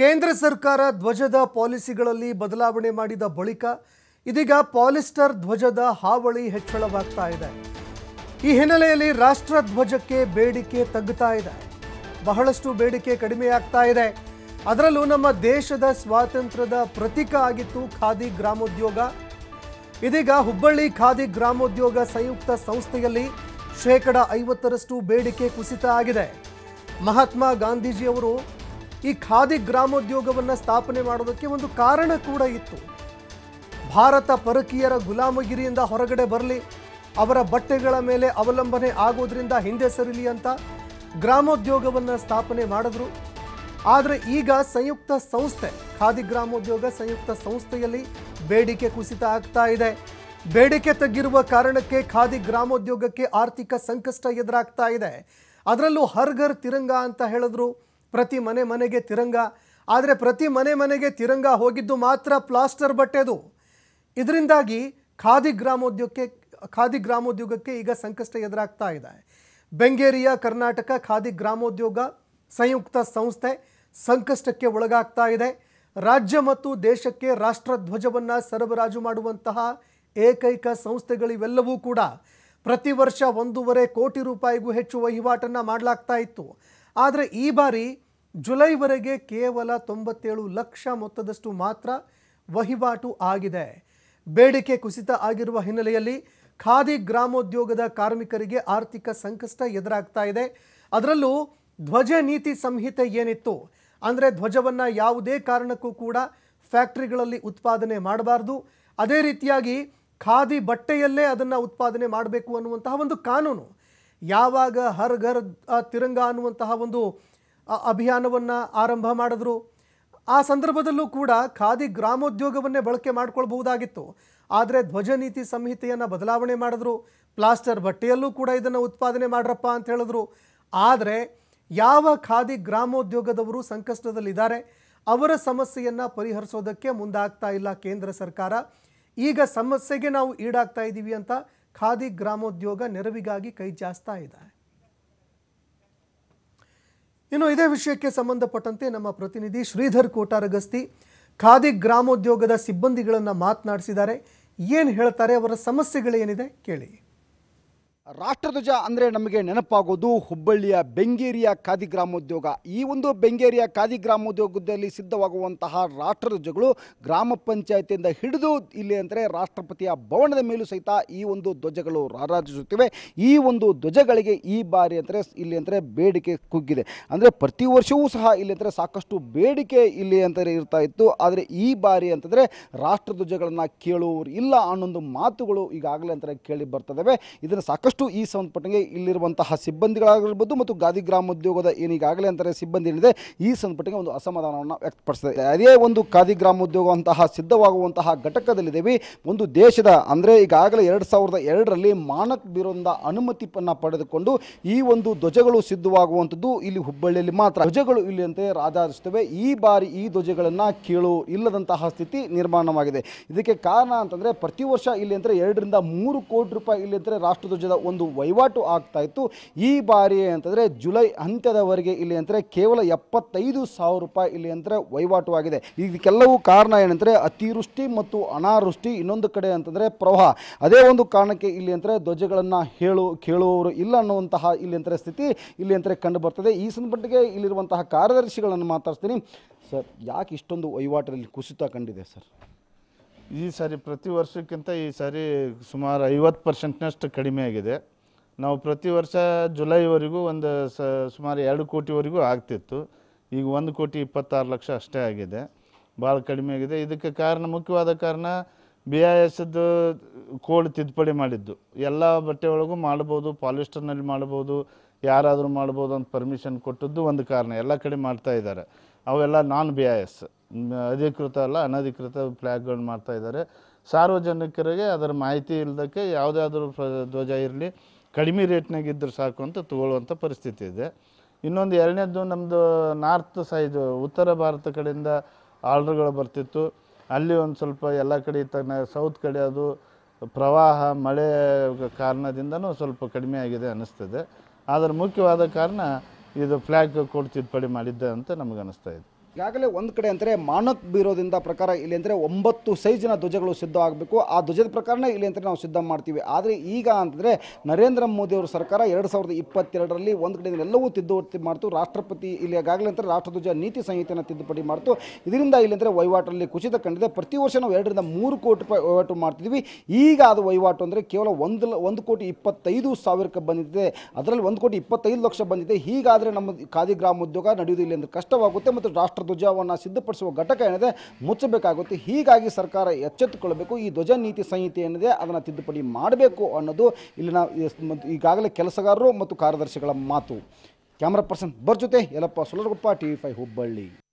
ಕೇಂದ್ರ ಸರ್ಕಾರ ಧ್ವಜದ ಪಾಲಿಸಿಗಳಲ್ಲಿ ಬದಲಾವಣೆ ಮಾಡಿದ ಬಳಿಕ ಇದೀಗ ಪಾಲಿಸ್ಟರ್ ಧ್ವಜದ ಹಾವಳಿ ಹೆಚ್ಚಳವಾಗ್ತಾ ಇದೆ ಈ ಹಿನ್ನೆಲೆಯಲ್ಲಿ ರಾಷ್ಟ್ರ ಧ್ವಜಕ್ಕೆ ಬೇಡಿಕೆ ತಗ್ಗುತ್ತಾ ಇದೆ ಬಹಳಷ್ಟು ಬೇಡಿಕೆ ಕಡಿಮೆ ಆಗ್ತಾ ಇದೆ ಅದರಲ್ಲೂ ನಮ್ಮ ದೇಶದ ಸ್ವಾತಂತ್ರ್ಯದ ಪ್ರತೀಕ ಆಗಿತ್ತು ಖಾದಿ ಗ್ರಾಮೋದ್ಯೋಗ ಇದೀಗ ಹುಬ್ಬಳ್ಳಿ ಖಾದಿ ಗ್ರಾಮೋದ್ಯೋಗ ಸಂಯುಕ್ತ ಸಂಸ್ಥೆಯಲ್ಲಿ ಶೇಕಡ ಐವತ್ತರಷ್ಟು ಬೇಡಿಕೆ ಕುಸಿತ ಆಗಿದೆ ಮಹಾತ್ಮ ಗಾಂಧೀಜಿಯವರು ಈ ಖಾದಿ ಗ್ರಾಮೋದ್ಯೋಗವನ್ನು ಸ್ಥಾಪನೆ ಮಾಡೋದಕ್ಕೆ ಒಂದು ಕಾರಣ ಕೂಡ ಇತ್ತು ಭಾರತ ಪರಕೀಯರ ಗುಲಾಮಗಿರಿಯಿಂದ ಹೊರಗಡೆ ಬರಲಿ ಅವರ ಬಟ್ಟೆಗಳ ಮೇಲೆ ಅವಲಂಬನೆ ಆಗೋದ್ರಿಂದ ಹಿಂದೆ ಸರಿಲಿ ಅಂತ ಗ್ರಾಮೋದ್ಯೋಗವನ್ನು ಸ್ಥಾಪನೆ ಮಾಡಿದ್ರು ಆದರೆ ಈಗ ಸಂಯುಕ್ತ ಸಂಸ್ಥೆ ಖಾದಿ ಗ್ರಾಮೋದ್ಯೋಗ ಸಂಯುಕ್ತ ಸಂಸ್ಥೆಯಲ್ಲಿ ಬೇಡಿಕೆ ಕುಸಿತ ಆಗ್ತಾ ಇದೆ ಬೇಡಿಕೆ ತಗ್ಗಿರುವ ಕಾರಣಕ್ಕೆ ಖಾದಿ ಗ್ರಾಮೋದ್ಯೋಗಕ್ಕೆ ಆರ್ಥಿಕ ಸಂಕಷ್ಟ ಎದುರಾಗ್ತಾ ಇದೆ ಅದರಲ್ಲೂ ಹರ್ ಘರ್ ತಿರಂಗ ಅಂತ ಹೇಳಿದ್ರು ಪ್ರತಿ ಮನೆ ಮನೆಗೆ ತಿರಂಗ ಆದರೆ ಪ್ರತಿ ಮನೆ ಮನೆಗೆ ತಿರಂಗ ಹೋಗಿದ್ದು ಮಾತ್ರ ಪ್ಲಾಸ್ಟರ್ ಬಟ್ಟೆದು ಇದರಿಂದಾಗಿ ಖಾದಿ ಗ್ರಾಮೋದ್ಯೋಗಕ್ಕೆ ಖಾದಿ ಗ್ರಾಮೋದ್ಯೋಗಕ್ಕೆ ಈಗ ಸಂಕಷ್ಟ ಎದುರಾಗ್ತಾ ಇದೆ ಬೆಂಗೇರಿಯ ಕರ್ನಾಟಕ ಖಾದಿ ಗ್ರಾಮೋದ್ಯೋಗ ಸಂಯುಕ್ತ ಸಂಸ್ಥೆ ಸಂಕಷ್ಟಕ್ಕೆ ಒಳಗಾಗ್ತಾ ಇದೆ ರಾಜ್ಯ ಮತ್ತು ದೇಶಕ್ಕೆ ರಾಷ್ಟ್ರಧ್ವಜವನ್ನು ಸರಬರಾಜು ಮಾಡುವಂತಹ ಏಕೈಕ ಸಂಸ್ಥೆಗಳಿವೆಲ್ಲವೂ ಕೂಡ ಪ್ರತಿ ವರ್ಷ ಒಂದೂವರೆ ಕೋಟಿ ರೂಪಾಯಿಗೂ ಹೆಚ್ಚು ವಹಿವಾಟನ್ನು ಮಾಡಲಾಗ್ತಾ ಇತ್ತು ಆದರೆ ಈ ಬಾರಿ ಜುಲೈವರೆಗೆ ಕೇವಲ ತೊಂಬತ್ತೇಳು ಲಕ್ಷ ಮೊತ್ತದಷ್ಟು ಮಾತ್ರ ವಹಿವಾಟು ಆಗಿದೆ ಬೇಡಿಕೆ ಕುಸಿತ ಆಗಿರುವ ಹಿನ್ನೆಲೆಯಲ್ಲಿ ಖಾದಿ ಗ್ರಾಮೋದ್ಯೋಗದ ಕಾರ್ಮಿಕರಿಗೆ ಆರ್ಥಿಕ ಸಂಕಷ್ಟ ಎದುರಾಗ್ತಾ ಇದೆ ಅದರಲ್ಲೂ ಧ್ವಜ ನೀತಿ ಸಂಹಿತೆ ಏನಿತ್ತು ಅಂದರೆ ಧ್ವಜವನ್ನು ಯಾವುದೇ ಕಾರಣಕ್ಕೂ ಕೂಡ ಫ್ಯಾಕ್ಟ್ರಿಗಳಲ್ಲಿ ಉತ್ಪಾದನೆ ಮಾಡಬಾರ್ದು ಅದೇ ರೀತಿಯಾಗಿ ಖಾದಿ ಬಟ್ಟೆಯಲ್ಲೇ ಅದನ್ನು ಉತ್ಪಾದನೆ ಮಾಡಬೇಕು ಅನ್ನುವಂತಹ ಒಂದು ಕಾನೂನು ಯಾವಾಗ ಹರ್ ಘರ್ ತಿರಂಗ ಅನ್ನುವಂತಹ ಒಂದು ಅಭಿಯಾನವನ್ನು ಆರಂಭ ಮಾಡಿದ್ರು ಆ ಸಂದರ್ಭದಲ್ಲೂ ಕೂಡ ಖಾದಿ ಗ್ರಾಮೋದ್ಯೋಗವನ್ನೇ ಬಳಕೆ ಮಾಡಿಕೊಳ್ಬಹುದಾಗಿತ್ತು ಆದರೆ ಧ್ವಜ ನೀತಿ ಸಂಹಿತೆಯನ್ನು ಬದಲಾವಣೆ ಮಾಡಿದ್ರು ಪ್ಲಾಸ್ಟರ್ ಬಟ್ಟೆಯಲ್ಲೂ ಕೂಡ ಇದನ್ನು ಉತ್ಪಾದನೆ ಮಾಡ್ರಪ್ಪ ಅಂತ ಹೇಳಿದ್ರು ಆದರೆ ಯಾವ ಖಾದಿ ಗ್ರಾಮೋದ್ಯೋಗದವರು ಸಂಕಷ್ಟದಲ್ಲಿದ್ದಾರೆ ಅವರ ಸಮಸ್ಯೆಯನ್ನು ಪರಿಹರಿಸೋದಕ್ಕೆ ಮುಂದಾಗ್ತಾ ಇಲ್ಲ ಕೇಂದ್ರ ಸರ್ಕಾರ ಈಗ ಸಮಸ್ಯೆಗೆ ನಾವು ಈಡಾಗ್ತಾ ಇದ್ದೀವಿ ಅಂತ ಖಾದಿ ಗ್ರಾಮೋದ್ಯೋಗ ನೆರವಿಗಾಗಿ ಕೈ ಜಾಸ್ತಾ ಇದೆ ಇನ್ನು ಇದೇ ವಿಷಯಕ್ಕೆ ಸಂಬಂಧಪಟ್ಟಂತೆ ನಮ್ಮ ಪ್ರತಿನಿಧಿ ಶ್ರೀಧರ್ ಕೋಟಾರಗಸ್ತಿ ಖಾದಿ ಗ್ರಾಮೋದ್ಯೋಗದ ಸಿಬ್ಬಂದಿಗಳನ್ನು ಮಾತನಾಡಿಸಿದ್ದಾರೆ ಏನು ಹೇಳ್ತಾರೆ ಅವರ ಸಮಸ್ಯೆಗಳೇನಿದೆ ಕೇಳಿ ರಾಷ್ಟ್ರಧ್ವಜ ಅಂದರೆ ನಮಗೆ ನೆನಪಾಗೋದು ಹುಬ್ಬಳ್ಳಿಯ ಬೆಂಗೇರಿಯ ಖಾದಿ ಗ್ರಾಮೋದ್ಯೋಗ ಈ ಒಂದು ಬೆಂಗೇರಿಯ ಖಾದಿ ಗ್ರಾಮೋದ್ಯೋಗದಲ್ಲಿ ಸಿದ್ಧವಾಗುವಂತಹ ರಾಷ್ಟ್ರಧ್ವಜಗಳು ಗ್ರಾಮ ಪಂಚಾಯತಿಯಿಂದ ಹಿಡಿದು ಇಲ್ಲಿ ಅಂದರೆ ರಾಷ್ಟ್ರಪತಿಯ ಭವನದ ಮೇಲೂ ಸಹಿತ ಈ ಒಂದು ಧ್ವಜಗಳು ರಾರಾಜಿಸುತ್ತಿವೆ ಈ ಒಂದು ಧ್ವಜಗಳಿಗೆ ಈ ಬಾರಿ ಅಂದರೆ ಇಲ್ಲಿ ಅಂದರೆ ಬೇಡಿಕೆ ಕುಗ್ಗಿದೆ ಅಂದರೆ ಪ್ರತಿ ವರ್ಷವೂ ಸಹ ಇಲ್ಲಿ ಅಂದರೆ ಸಾಕಷ್ಟು ಬೇಡಿಕೆ ಇಲ್ಲಿ ಅಂತ ಇರ್ತಾ ಇತ್ತು ಆದರೆ ಈ ಬಾರಿ ಅಂತಂದರೆ ರಾಷ್ಟ್ರಧ್ವಜಗಳನ್ನು ಕೇಳುವವರು ಇಲ್ಲ ಅನ್ನೊಂದು ಮಾತುಗಳು ಈಗಾಗಲೇ ಅಂತ ಕೇಳಿ ಬರ್ತದವೆ ಇದನ್ನು ಸಾಕಷ್ಟು ಸಾಕಷ್ಟು ಈ ಸಂಬಂಧಪಟ್ಟಂಗೆ ಇಲ್ಲಿರುವಂತಹ ಸಿಬ್ಬಂದಿಗಳಾಗಿರ್ಬೋದು ಮತ್ತು ಗಾದಿ ಉದ್ಯೋಗದ ಏನೀಗಾಗಲೇ ಅಂತಾರೆ ಸಿಬ್ಬಂದಿ ಏನಿದೆ ಈ ಸಂಬಂಧಪಟ್ಟಂಗೆ ಒಂದು ಅಸಮಾಧಾನವನ್ನು ವ್ಯಕ್ತಪಡಿಸಿದೆ ಅದೇ ಒಂದು ಖಾದಿ ಉದ್ಯೋಗ ಅಂತಹ ಸಿದ್ಧವಾಗುವಂತಹ ಘಟಕದಲ್ಲಿದ್ದೇವೆ ಒಂದು ದೇಶದ ಅಂದರೆ ಈಗಾಗಲೇ ಎರಡು ಸಾವಿರದ ಎರಡರಲ್ಲಿ ಮಾನಕ್ ಬಿರೋದ ಅನುಮತಿ ಪಡೆದುಕೊಂಡು ಈ ಒಂದು ಧ್ವಜಗಳು ಸಿದ್ಧವಾಗುವಂಥದ್ದು ಇಲ್ಲಿ ಹುಬ್ಬಳ್ಳಿಯಲ್ಲಿ ಮಾತ್ರ ಧ್ವಜಗಳು ಇಲ್ಲಿ ಇಲ್ಲಿಯಂತೆ ರಾಜಾರಿಸುತ್ತವೆ ಈ ಬಾರಿ ಈ ಧ್ವಜಗಳನ್ನು ಕೀಳು ಇಲ್ಲದಂತಹ ಸ್ಥಿತಿ ನಿರ್ಮಾಣವಾಗಿದೆ ಇದಕ್ಕೆ ಕಾರಣ ಅಂತಂದರೆ ಪ್ರತಿ ವರ್ಷ ಇಲ್ಲಿ ಅಂದರೆ ಎರಡರಿಂದ ಮೂರು ಕೋಟಿ ರೂಪಾಯಿ ಇಲ್ಲಿ ಅಂದರೆ ರಾಷ್ಟ್ರಧ್ವಜದ ಒಂದು ವಹಿವಾಟು ಇತ್ತು ಈ ಬಾರಿ ಅಂತಂದರೆ ಜುಲೈ ಅಂತ್ಯದವರೆಗೆ ಇಲ್ಲಿ ಅಂದರೆ ಕೇವಲ ಎಪ್ಪತ್ತೈದು ಸಾವಿರ ರೂಪಾಯಿ ಇಲ್ಲಿ ಅಂದರೆ ವಹಿವಾಟು ಆಗಿದೆ ಇದಕ್ಕೆಲ್ಲವೂ ಕಾರಣ ಏನಂದರೆ ಅತಿವೃಷ್ಟಿ ಮತ್ತು ಅನಾವೃಷ್ಟಿ ಇನ್ನೊಂದು ಕಡೆ ಅಂತಂದರೆ ಪ್ರವಾಹ ಅದೇ ಒಂದು ಕಾರಣಕ್ಕೆ ಇಲ್ಲಿ ಅಂದರೆ ಧ್ವಜಗಳನ್ನು ಹೇಳು ಕೇಳುವವರು ಇಲ್ಲ ಅನ್ನುವಂತಹ ಇಲ್ಲಿ ಅಂದರೆ ಸ್ಥಿತಿ ಇಲ್ಲಿ ಅಂದರೆ ಕಂಡು ಬರ್ತದೆ ಈ ಸಂದರ್ಭಕ್ಕೆ ಇಲ್ಲಿರುವಂತಹ ಕಾರ್ಯದರ್ಶಿಗಳನ್ನು ಮಾತಾಡ್ತೀನಿ ಸರ್ ಯಾಕೆ ಇಷ್ಟೊಂದು ವಹಿವಾಟಲ್ಲಿ ಕುಸಿತ ಕಂಡಿದೆ ಸರ್ ಈ ಸಾರಿ ಪ್ರತಿ ವರ್ಷಕ್ಕಿಂತ ಈ ಸಾರಿ ಸುಮಾರು ಐವತ್ತು ಪರ್ಸೆಂಟ್ನಷ್ಟು ಕಡಿಮೆ ಆಗಿದೆ ನಾವು ಪ್ರತಿ ವರ್ಷ ಜುಲೈವರೆಗೂ ಒಂದು ಸ ಸುಮಾರು ಎರಡು ಕೋಟಿವರೆಗೂ ಆಗ್ತಿತ್ತು ಈಗ ಒಂದು ಕೋಟಿ ಇಪ್ಪತ್ತಾರು ಲಕ್ಷ ಅಷ್ಟೇ ಆಗಿದೆ ಭಾಳ ಕಡಿಮೆ ಆಗಿದೆ ಇದಕ್ಕೆ ಕಾರಣ ಮುಖ್ಯವಾದ ಕಾರಣ ಬಿ ಐ ಎಸ್ದು ಕೋಡ್ ತಿದ್ದುಪಡಿ ಮಾಡಿದ್ದು ಎಲ್ಲ ಬಟ್ಟೆ ಒಳಗೂ ಮಾಡ್ಬೋದು ಪಾಲಿಸ್ಟರ್ನಲ್ಲಿ ಮಾಡ್ಬೋದು ಯಾರಾದರೂ ಮಾಡ್ಬೋದು ಅಂತ ಪರ್ಮಿಷನ್ ಕೊಟ್ಟದ್ದು ಒಂದು ಕಾರಣ ಎಲ್ಲ ಕಡೆ ಮಾಡ್ತಾ ಇದ್ದಾರೆ ಅವೆಲ್ಲ ನಾನ್ ಬಿ ಐ ಎಸ್ ಅಧಿಕೃತ ಅಲ್ಲ ಅನಧಿಕೃತ ಫ್ಲ್ಯಾಗ್ಗಳನ್ನ ಮಾಡ್ತಾ ಇದ್ದಾರೆ ಸಾರ್ವಜನಿಕರಿಗೆ ಅದರ ಮಾಹಿತಿ ಇಲ್ಲದಕ್ಕೆ ಯಾವುದಾದ್ರೂ ಧ್ವಜ ಇರಲಿ ಕಡಿಮೆ ರೇಟ್ನಾಗಿದ್ದರೆ ಸಾಕು ಅಂತ ತಗೊಳ್ಳುವಂಥ ಪರಿಸ್ಥಿತಿ ಇದೆ ಇನ್ನೊಂದು ಎರಡನೇದು ನಮ್ಮದು ನಾರ್ತ್ ಸೈಡ್ ಉತ್ತರ ಭಾರತ ಕಡೆಯಿಂದ ಆರ್ಡ್ರ್ಗಳು ಬರ್ತಿತ್ತು ಅಲ್ಲಿ ಒಂದು ಸ್ವಲ್ಪ ಎಲ್ಲ ಕಡೆ ತನ್ನ ಸೌತ್ ಕಡೆ ಅದು ಪ್ರವಾಹ ಮಳೆ ಕಾರಣದಿಂದನೂ ಸ್ವಲ್ಪ ಕಡಿಮೆ ಆಗಿದೆ ಅನ್ನಿಸ್ತದೆ ಆದರೆ ಮುಖ್ಯವಾದ ಕಾರಣ ಇದು ಫ್ಲ್ಯಾಗ್ ಕೊಡು ತಿದ್ದುಪಡಿ ಮಾಡಿದ್ದೆ ಅಂತ ನಮಗನ್ನಿಸ್ತಾ ಇದೆ ಈಗಾಗಲೇ ಒಂದು ಕಡೆ ಅಂದರೆ ಮಾನಕ್ ಬೀರೋದಿಂದ ಪ್ರಕಾರ ಇಲ್ಲಿ ಅಂದರೆ ಒಂಬತ್ತು ಸೈಜಿನ ಧ್ವಜಗಳು ಸಿದ್ಧ ಆಗಬೇಕು ಆ ಧ್ವಜದ ಪ್ರಕಾರನೇ ಇಲ್ಲಿ ಅಂದರೆ ನಾವು ಸಿದ್ಧ ಮಾಡ್ತೀವಿ ಆದರೆ ಈಗ ಅಂತಂದರೆ ನರೇಂದ್ರ ಮೋದಿ ಅವರ ಸರ್ಕಾರ ಎರಡು ಸಾವಿರದ ಇಪ್ಪತ್ತೆರಡರಲ್ಲಿ ಒಂದು ಕಡೆ ಎಲ್ಲವೂ ತಿದ್ದುಪಡಿ ಮಾಡ್ತು ರಾಷ್ಟ್ರಪತಿ ಇಲ್ಲಿ ಈಗಾಗಲೇ ಅಂದರೆ ರಾಷ್ಟ್ರಧ್ವಜ ನೀತಿ ಸಂಹಿತೆಯನ್ನು ತಿದ್ದುಪಡಿ ಮಾಡ್ತು ಇದರಿಂದ ಇಲ್ಲಿ ಅಂದರೆ ವಹಿವಾಟಲ್ಲಿ ಕುಸಿತ ಕಂಡಿದೆ ಪ್ರತಿ ವರ್ಷ ನಾವು ಎರಡರಿಂದ ಮೂರು ಕೋಟಿ ರೂಪಾಯಿ ವಹಿವಾಟು ಮಾಡ್ತಿದ್ವಿ ಈಗ ಅದು ವಹಿವಾಟು ಅಂದರೆ ಕೇವಲ ಒಂದು ಒಂದು ಕೋಟಿ ಇಪ್ಪತ್ತೈದು ಸಾವಿರಕ್ಕೆ ಬಂದಿದೆ ಅದರಲ್ಲಿ ಒಂದು ಕೋಟಿ ಇಪ್ಪತ್ತೈದು ಲಕ್ಷ ಬಂದಿದೆ ಹೀಗಾದರೆ ನಮ್ಮ ಖಾದಿ ಗ್ರಾಮೋದ್ಯೋಗ ನಡೆಯುವುದಿಲ್ಲ ಅಂದರೆ ಕಷ್ಟವಾಗುತ್ತೆ ಮತ್ತು ರಾಷ್ಟ್ರ ಧ್ವಜವನ್ನು ಸಿದ್ಧಪಡಿಸುವ ಘಟಕ ಏನಿದೆ ಮುಚ್ಚಬೇಕಾಗುತ್ತೆ ಹೀಗಾಗಿ ಸರ್ಕಾರ ಎಚ್ಚೆತ್ತುಕೊಳ್ಳಬೇಕು ಈ ಧ್ವಜ ನೀತಿ ಸಂಹಿತೆ ಏನಿದೆ ಅದನ್ನು ತಿದ್ದುಪಡಿ ಮಾಡಬೇಕು ಅನ್ನೋದು ಇಲ್ಲಿನ ಈಗಾಗಲೇ ಕೆಲಸಗಾರರು ಮತ್ತು ಕಾರ್ಯದರ್ಶಿಗಳ ಮಾತು ಕ್ಯಾಮ್ರಾ ಪರ್ಸನ್ ಬರ್ ಜೊತೆ ಯಲಪ್ಪ ಸುಲರಗುಪ್ಪ ಟಿ ವಿ ಫೈ ಹುಬ್ಬಳ್ಳಿ